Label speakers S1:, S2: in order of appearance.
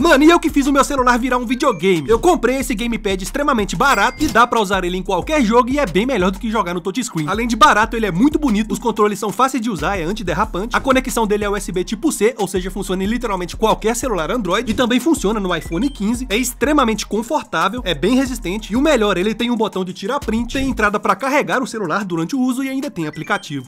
S1: Mano, e eu que fiz o meu celular virar um videogame? Eu comprei esse gamepad extremamente barato e dá pra usar ele em qualquer jogo e é bem melhor do que jogar no touchscreen. Além de barato, ele é muito bonito, os controles são fáceis de usar, é antiderrapante, a conexão dele é USB tipo C, ou seja, funciona em literalmente qualquer celular Android e também funciona no iPhone 15, é extremamente confortável, é bem resistente e o melhor, ele tem um botão de tirar print, tem entrada pra carregar o celular durante o uso e ainda tem aplicativo.